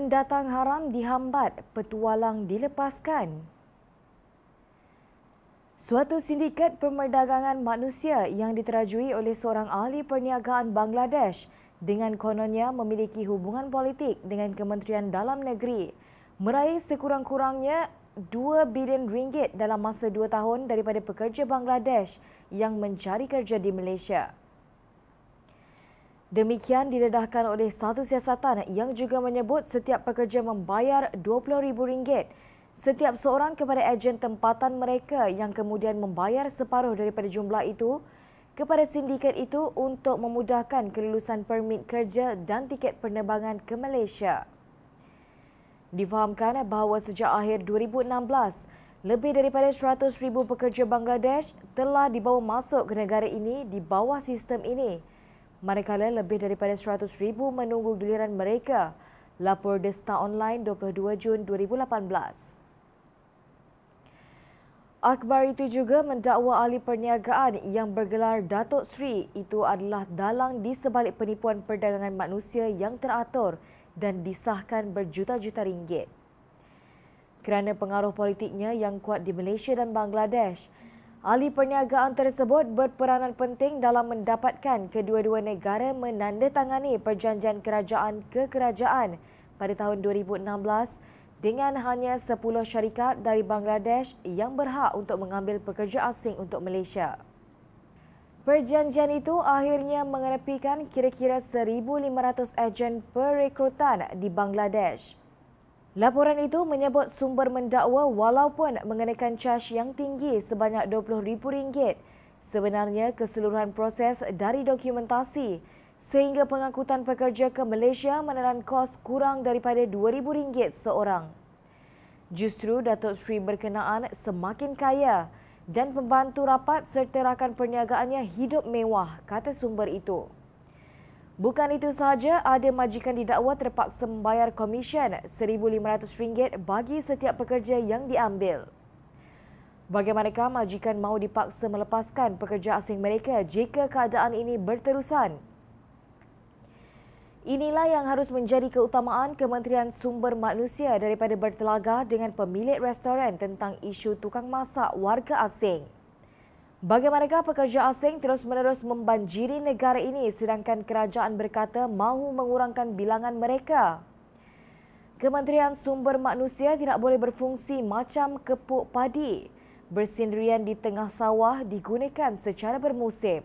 pendatang haram dihambat, petualang dilepaskan. Suatu sindiket pemerdagangan manusia yang diterajui oleh seorang ahli perniagaan Bangladesh dengan kononnya memiliki hubungan politik dengan Kementerian Dalam Negeri meraih sekurang-kurangnya 2 bilion ringgit dalam masa dua tahun daripada pekerja Bangladesh yang mencari kerja di Malaysia. Demikian didedahkan oleh satu siasatan yang juga menyebut setiap pekerja membayar RM20,000 setiap seorang kepada ejen tempatan mereka yang kemudian membayar separuh daripada jumlah itu kepada sindiket itu untuk memudahkan kelulusan permit kerja dan tiket penerbangan ke Malaysia. Difahamkan bahawa sejak akhir 2016, lebih daripada 100,000 pekerja Bangladesh telah dibawa masuk ke negara ini di bawah sistem ini. Manakala lebih daripada 100 ribu menunggu giliran mereka, lapor Desta Online 22 Jun 2018. Akbar itu juga mendakwa ahli perniagaan yang bergelar Datuk Sri itu adalah dalang di sebalik penipuan perdagangan manusia yang teratur dan disahkan berjuta-juta ringgit. Kerana pengaruh politiknya yang kuat di Malaysia dan Bangladesh, Ahli perniagaan tersebut berperanan penting dalam mendapatkan kedua-dua negara menandatangani perjanjian kerajaan ke kerajaan pada tahun 2016 dengan hanya 10 syarikat dari Bangladesh yang berhak untuk mengambil pekerja asing untuk Malaysia. Perjanjian itu akhirnya mengenepikan kira-kira 1,500 ejen perekrutan di Bangladesh. Laporan itu menyebut sumber mendakwa walaupun mengenakan caj yang tinggi sebanyak RM20,000, sebenarnya keseluruhan proses dari dokumentasi sehingga pengangkutan pekerja ke Malaysia menelan kos kurang daripada RM2,000 seorang. Justru Datuk Sri berkenaan semakin kaya dan pembantu rapat serta rakan perniagaannya hidup mewah, kata sumber itu. Bukan itu sahaja, ada majikan didakwa terpaksa membayar komisen RM1,500 bagi setiap pekerja yang diambil. Bagaimanakah majikan mahu dipaksa melepaskan pekerja asing mereka jika keadaan ini berterusan? Inilah yang harus menjadi keutamaan Kementerian Sumber Manusia daripada bertelaga dengan pemilik restoran tentang isu tukang masak warga asing. Bagaimanakah pekerja asing terus-menerus membanjiri negara ini sedangkan kerajaan berkata mahu mengurangkan bilangan mereka? Kementerian Sumber Manusia tidak boleh berfungsi macam kepuk padi. Bersendirian di tengah sawah digunakan secara bermusim.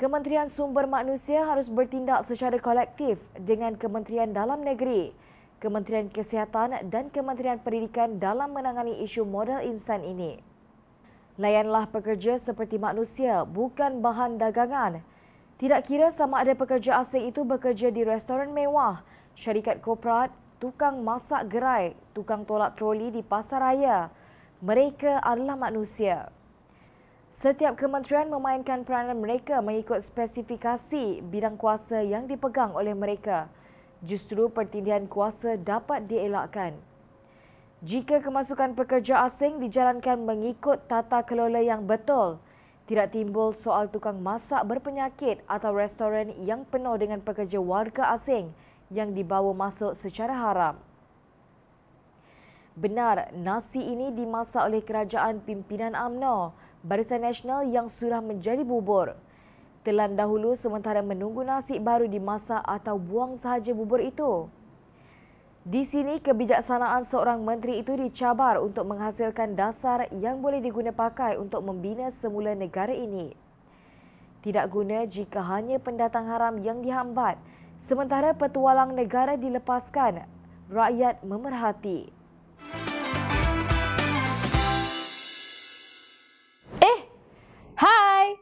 Kementerian Sumber Manusia harus bertindak secara kolektif dengan Kementerian Dalam Negeri, Kementerian Kesihatan dan Kementerian Pendidikan dalam menangani isu modal insan ini. Layanlah pekerja seperti manusia, bukan bahan dagangan. Tidak kira sama ada pekerja asing itu bekerja di restoran mewah, syarikat korporat, tukang masak gerai, tukang tolak troli di pasar raya. Mereka adalah manusia. Setiap kementerian memainkan peranan mereka mengikut spesifikasi bidang kuasa yang dipegang oleh mereka. Justru pertindihan kuasa dapat dielakkan. Jika kemasukan pekerja asing dijalankan mengikut tata kelola yang betul, tidak timbul soal tukang masak berpenyakit atau restoran yang penuh dengan pekerja warga asing yang dibawa masuk secara haram. Benar, nasi ini dimasak oleh kerajaan pimpinan AMNO, Barisan Nasional yang sudah menjadi bubur. Telan dahulu sementara menunggu nasi baru dimasak atau buang sahaja bubur itu. Di sini, kebijaksanaan seorang menteri itu dicabar untuk menghasilkan dasar yang boleh diguna pakai untuk membina semula negara ini. Tidak guna jika hanya pendatang haram yang dihambat, sementara petualang negara dilepaskan, rakyat memerhati. Eh, hai!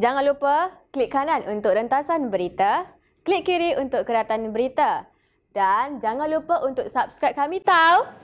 Jangan lupa klik kanan untuk rentasan berita, klik kiri untuk keratan berita. Dan jangan lupa untuk subscribe kami tau.